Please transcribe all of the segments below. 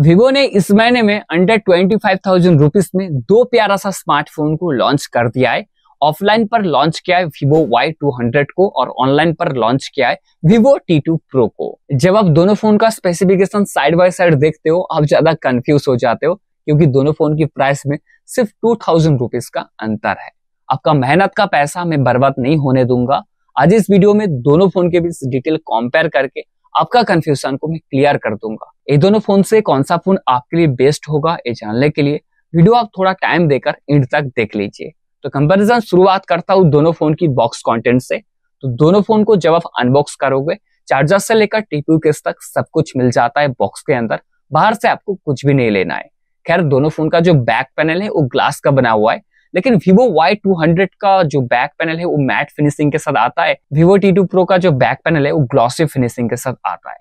Vivo ने इस महीने में under twenty five thousand rupees में दो प्यारा सा स्मार्टफोन को लॉन्च कर दिया है ऑफलाइन पर लॉन्च किया है विवो Y200 को और ऑनलाइन पर लॉन्च किया है विवो T2 Pro को जब आप दोनों फोन का स्पेसिफिकेशन साइड बाय साइड देखते हो आप ज्यादा कंफ्यूज हो जाते हो क्योंकि दोनों फोन की प्राइस में सिर्फ टू थाउजेंड रुपीज का अंतर है आपका मेहनत का पैसा मैं बर्बाद नहीं होने दूंगा आज इस वीडियो में दोनों फोन के बीच डिटेल कंपेयर करके आपका कंफ्यूजन को मैं क्लियर कर दूंगा ये दोनों फोन से कौन सा फोन आपके लिए बेस्ट होगा ये जानने के लिए वीडियो आप थोड़ा टाइम देकर एंड तक देख लीजिए तो कंपेरिजन शुरुआत करता हूँ दोनों फोन की बॉक्स कॉन्टेंट से तो दोनों फोन को जब आप अनबॉक्स करोगे चार्जर से लेकर टीपीयू केस तक सब कुछ मिल जाता है बॉक्स के अंदर बाहर से आपको कुछ भी नहीं लेना है खैर दोनों फोन का जो बैक पैनल है वो ग्लास का बना हुआ है लेकिन vivo Y200 का जो बैक पैनल है वो मैट फिनिशिंग के साथ आता है vivo T2 Pro का जो बैक पैनल है वो ग्लॉसी फिनिशिंग के साथ आता है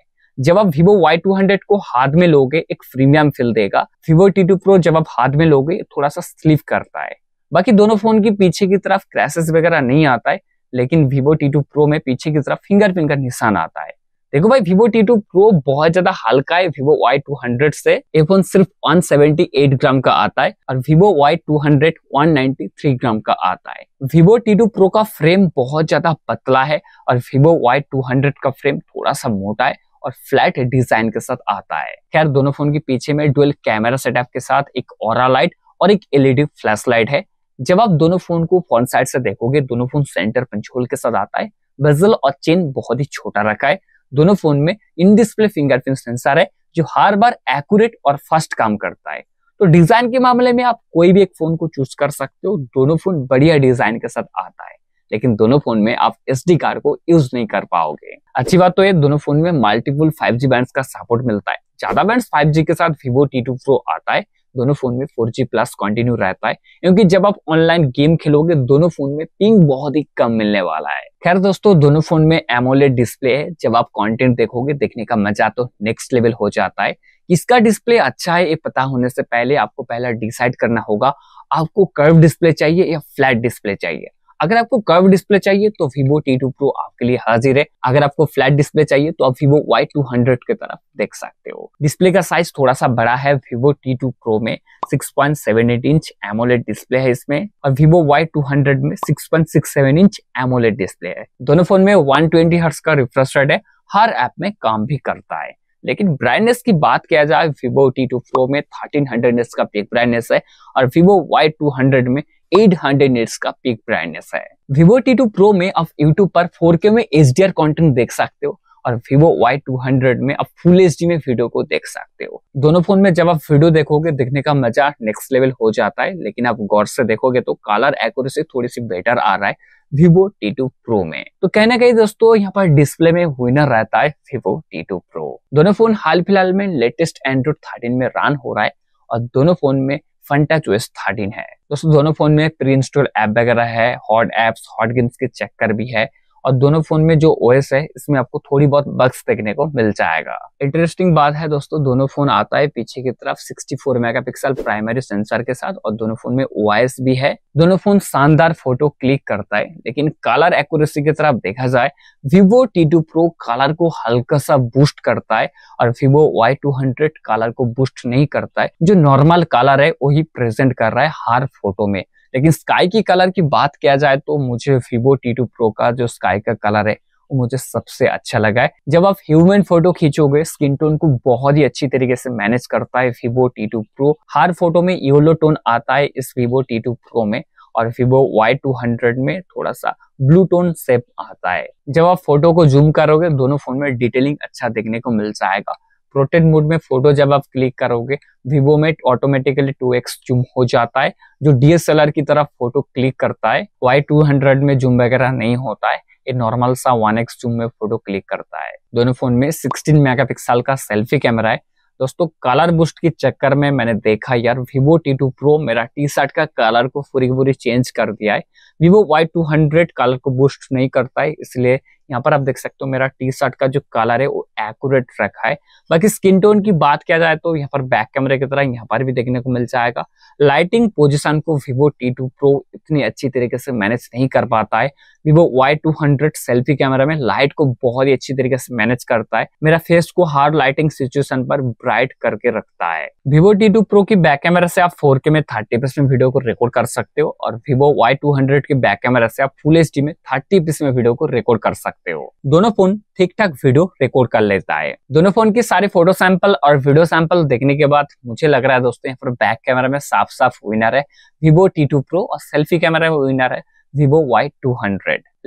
जब आप vivo Y200 को हाथ में लोगे एक प्रीमियम फील देगा vivo T2 Pro जब आप हाथ में लोगे थोड़ा सा स्लिप करता है बाकी दोनों फोन की पीछे की तरफ क्रैसेस वगैरह नहीं आता है लेकिन vivo T2 Pro में पीछे की तरफ फिंगरप्रिंट का निशान आता है देखो भाई Vivo टी टू प्रो बहुत ज्यादा हल्का है Vivo Y200 से ये फोन सिर्फ 178 ग्राम का आता है और Vivo Y two hundred one ninety three gram का आता है Vivo T2 Pro का फ्रेम बहुत ज्यादा पतला है और Vivo वाई टू हंड्रेड का फ्रेम थोड़ा सा मोटा है और फ्लैट डिजाइन के साथ आता है खैर दोनों फोन के पीछे में डुअल कैमरा सेटअप के साथ एक और लाइट और एक एलईडी फ्लैश लाइट है जब आप दोनों फोन को फ्रंट साइड से देखोगे दोनों फोन सेंटर पंचोल के साथ आता है बजल और चेन बहुत ही छोटा रखा है दोनों फोन में इन डिस्प्ले फिंगरप्रिंट सेंसर है जो हर बार एक्यूरेट और फास्ट काम करता है तो डिजाइन के मामले में आप कोई भी एक फोन को चूज कर सकते हो दोनों फोन बढ़िया डिजाइन के साथ आता है लेकिन दोनों फोन में आप एस डी कार्ड को यूज नहीं कर पाओगे अच्छी बात तो ये दोनों फोन में मल्टीपल 5G बैंड्स का सपोर्ट मिलता है ज्यादा फाइव 5G के साथ vivo T2 Pro आता है दोनों फोन में 4G प्लस कंटिन्यू रहता है क्योंकि जब आप ऑनलाइन गेम खेलोगे दोनों फोन में पिंग बहुत ही कम मिलने वाला है खैर दोस्तों दोनों फोन में एमोलेड डिस्प्ले है जब आप कंटेंट देखोगे देखने का मजा तो नेक्स्ट लेवल हो जाता है किसका डिस्प्ले अच्छा है ये पता होने से पहले आपको पहला डिसाइड करना होगा आपको कर्व डिस्प्ले चाहिए या फ्लैट डिस्प्ले चाहिए अगर आपको कर्व डिस्प्ले चाहिए तो वीवो टी टू प्रो आपके लिए हाजिर है अगर आपको फ्लैट डिस्प्ले चाहिए तो आप वीवो वाई टू हंड्रेड की तरफ देख सकते हो डिस्प्ले का साइज थोड़ा सा बड़ा है वीवो टी टू प्रो में six point seven eight inch AMOLED display है इसमें और वीवो वाई टू हंड्रेड में six six point seven inch AMOLED display है दोनों फोन में वन ट्वेंटी हर्ट्स का रिफ्रेश रेट है हर ऐप में काम भी करता है लेकिन ब्राइटनेस की बात किया जाए विवो टी टू प्रो में थर्टीन हंड्रेड नेट्स का पिक ब्राइटनेस है और विवो वाई टू हंड्रेड में 800 नेट्स का पिक ब्राइटनेस है विवो टी टू प्रो में आप यूट्यूब पर 4K में एच डी कंटेंट देख सकते हो और वीवो वाई टू हंड्रेड में आप फुल एच में वीडियो को देख सकते हो दोनों फोन में जब आप वीडियो देखोगे दिखने का मजा नेक्स्ट लेवल हो जाता है लेकिन आप गौर से देखोगे तो कलर एक्यूरेसी थोड़ी सी बेटर आ रहा है Vivo T2 Pro में तो कहना कहीं दोस्तों यहाँ पर डिस्प्ले में विनर रहता है Vivo T2 Pro दोनों फोन हाल फिलहाल में लेटेस्ट एंड्रॉइड 13 में रन हो रहा है और दोनों फोन में फंटा चोस 13 है दोस्तों दोनों फोन में प्री इंस्टॉल ऐप वगैरह है हॉट एप्स हॉट गेम्स के चक्कर भी है और दोनों फोन में जो ओएस है इसमें आपको थोड़ी बहुत बक्स देखने को मिल जाएगा इंटरेस्टिंग बात है दोस्तों दोनों फोन आता है पीछे की तरफ 64 मेगापिक्सल प्राइमरी सेंसर के साथ और दोनों फोन में ओ भी है दोनों फोन शानदार फोटो क्लिक करता है लेकिन कलर एक्यूरेसी की तरफ देखा जाए Vivo T two pro colour को हल्का सा बूस्ट करता है और Vivo Y two hundred colour को बूस्ट नहीं करता है जो नॉर्मल कलर है वही प्रेजेंट कर रहा है हर फोटो में लेकिन स्काई की कलर की बात किया जाए तो मुझे वीवो टी टू प्रो का जो स्काई का कलर है वो मुझे सबसे अच्छा लगा है जब आप ह्यूमन फोटो खींचोगे स्किन टोन को बहुत ही अच्छी तरीके से मैनेज करता है वीवो टी टू प्रो हर फोटो में येलो टोन आता है इस वीवो टी टू प्रो में और फिबो वाई टू हंड्रेड में थोड़ा सा ब्लू टोन सेप आता है जब आप फोटो को जूम करोगे दोनों फोन में डिटेलिंग अच्छा देखने को मिल जाएगा प्रोटेक्ट मोड में फोटो जब आप क्लिक करोगे वीवो में ऑटोमेटिकली टू एक्स जूम हो जाता है जो डीएसएलआर की तरफ फोटो क्लिक करता है वाई टू हंड्रेड में जूम वगैरह नहीं होता है ये नॉर्मल सा वन एक्स जूम में फोटो क्लिक करता है दोनों फोन में 16 मेगापिक्सल का सेल्फी कैमरा है दोस्तों कलर बुस्ट के चक्कर में मैंने देखा यार विवो टी टू प्रो मेरा टी शर्ट का कलर को पूरी पूरी चेंज कर दिया है Vivo Y two hundred colour को बुस्ट नहीं करता है इसलिए यहाँ पर आप देख सकते हो मेरा टी शर्ट का जो कलर है वो एक्यूरेट रखा है बाकी स्किन टोन की बात किया जाए तो यहाँ पर बैक कैमरे की तरह यहाँ पर भी देखने को मिल जाएगा लाइटिंग पोजिशन को विवो टी टू प्रो इतनी अच्छी तरीके से मैनेज नहीं कर पाता है Vivo Y two selfie camera में लाइट को बहुत ही अच्छी तरीके से मैनेज करता है मेरा फेस को हार्ड लाइटिंग सिचुएशन पर ब्राइट करके रखता है विवो टी टू प्रो की बैक कैमरा से आप फोर के में थर्टी पीस में वीडियो को रिकॉर्ड कर सकते हो और विवो वाई टू हंड्रेड के बैक कैमरा से आप फुल एच में थर्टी पीस में वीडियो को रिकॉर्ड कर सकते हो सकते हो दोनों फोन ठीक ठाक वीडियो रिकॉर्ड कर लेता है दोनों फोन के सारे फोटो सैंपल और वीडियो सैंपल देखने के बाद मुझे लग रहा है दोस्तों यहाँ पर बैक कैमरा में साफ साफ विनर है विवो टी टू प्रो और सेल्फी कैमरा में विनर है वीवो वाई टू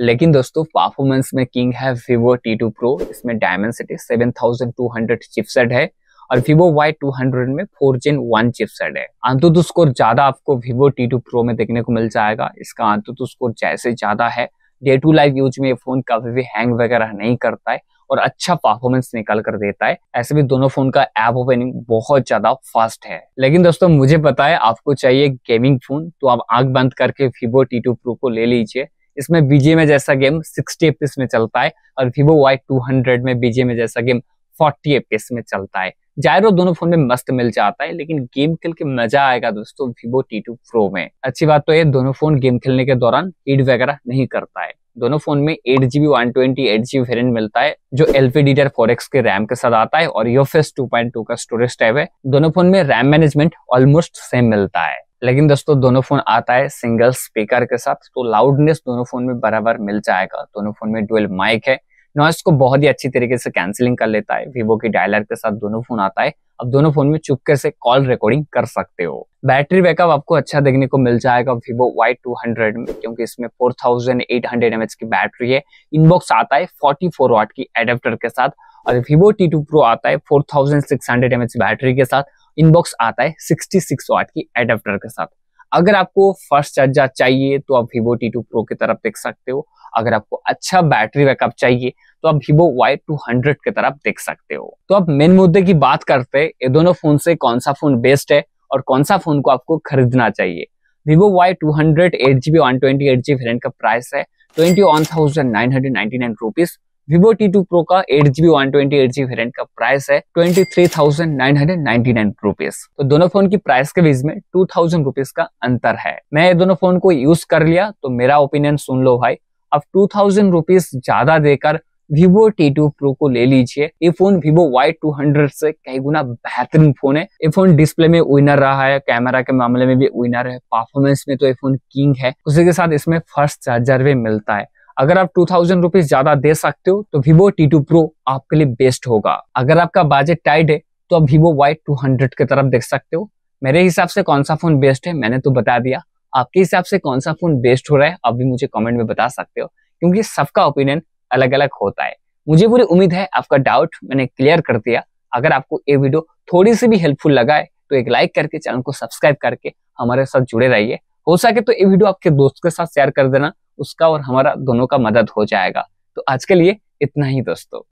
लेकिन दोस्तों परफॉर्मेंस में किंग है वीवो टी टू प्रो इसमें Dimensity seven thousand two hundred chipset है और वीवो वाई टू हंड्रेड में फोर जेन वन चिपसेट है अंतुतु स्कोर ज्यादा आपको वीवो टी टू प्रो में देखने को मिल जाएगा इसका अंतुतु स्कोर जैसे ज्यादा है डे टू लाइफ यूज में ये फोन कभी भी हैंग वगैरह नहीं करता है और अच्छा परफॉर्मेंस निकाल कर देता है ऐसे भी दोनों फोन का ऐप ओपनिंग बहुत ज्यादा फास्ट है लेकिन दोस्तों मुझे पता है आपको चाहिए गेमिंग फोन तो आप आंख बंद करके फिबो टी टू प्रो को ले लीजिए इसमें बीजे में e जैसा गेम सिक्सटी एफ में चलता है और फिबो वाई टू में बीजे में e जैसा गेम फोर्टी एफ में चलता है जायरो दोनों फोन में मस्त मिल जाता है लेकिन गेम खेल के मजा आएगा दोस्तों विवो टी टू प्रो में अच्छी बात तो ये दोनों फोन गेम खेलने के दौरान हीट वगैरह नहीं करता है दोनों फोन में eight GB one twenty eight GB variant मिलता है जो L P D four X के रैम के साथ आता है और यूएफएस टू पॉइंट टू का स्टोरेज टाइप है दोनों फोन में रैम मैनेजमेंट ऑलमोस्ट सेम मिलता है लेकिन दोस्तों दोनों फोन आता है सिंगल स्पीकर के साथ तो लाउडनेस दोनों फोन में बराबर मिल जाएगा दोनों फोन में डुअल माइक है नॉइस को बहुत ही अच्छी तरीके से कैंसिलिंग कर लेता है वीवो की डायलर के साथ दोनों फोन आता है अब दोनों फोन में चुपके से कॉल रिकॉर्डिंग कर सकते हो बैटरी बैकअप आपको अच्छा देखने को मिल जाएगा वीवो वाई टू हंड्रेड में क्योंकि इसमें फोर थाउजेंड एट हंड्रेड की बैटरी है इनबॉक्स आता है फोर्टी फोर वाट की एडेप्टर के साथ और वीवो टी टू प्रो आता है four thousand six hundred battery के साथ इनबॉक्स आता है सिक्सटी सिक्स वाट की एडेप्टर के साथ अगर आपको फर्स्ट चार्जर चाहिए तो आप वीवो टी टू प्रो की तरफ देख सकते हो अगर आपको अच्छा बैटरी बैकअप चाहिए तो आप वीवो वाई टू हंड्रेड की तरफ देख सकते हो तो अब मेन मुद्दे की बात करते हैं ये दोनों फोन से कौन सा फोन बेस्ट है और कौन सा फोन को आपको खरीदना चाहिए Vivo Y two hundred eight GB one twenty eight G variant का प्राइस है twenty one thousand nine hundred ninety nine rupees Vivo T2 Pro का eight GB one twenty eight GB variant का price है twenty three thousand nine hundred nine rupees तो दोनों phone की price के बीच में टू थाउजेंड रुपीज का अंतर है मैं ये दोनों फोन को यूज कर लिया तो मेरा ओपिनियन सुन लो भाई अब टू थाउजेंड रुपीज ज्यादा देकर Vivo टी टू प्रो को ले लीजिए ये phone Vivo Y200 two hundred से कई गुना बेहतरीन फोन है ये फोन डिस्प्ले में विनर रहा है कैमरा के मामले में भी विनर है परफॉर्मेंस में तो ये फोन किंग है उसी के साथ इसमें फर्स्ट चार्जर भी मिलता है अगर आप टू थाउजेंड रुपीज ज्यादा दे सकते हो तो वीवो टी टू प्रो आपके लिए बेस्ट होगा अगर आपका बजट टाइट है तो आप वीवो वाई टू हंड्रेड की तरफ देख सकते हो मेरे हिसाब से कौन सा फोन बेस्ट है मैंने तो बता दिया आपके हिसाब से कौन सा फोन बेस्ट हो रहा है आप भी मुझे कमेंट में बता सकते हो क्योंकि सबका ओपिनियन अलग अलग होता है मुझे पूरी उम्मीद है आपका डाउट मैंने क्लियर कर दिया अगर आपको ये वीडियो थोड़ी सी भी हेल्पफुल लगा है तो एक लाइक करके चैनल को सब्सक्राइब करके हमारे साथ जुड़े रहिए हो सके तो ये वीडियो आपके दोस्त के साथ शेयर कर देना उसका और हमारा दोनों का मदद हो जाएगा तो आज के लिए इतना ही दोस्तों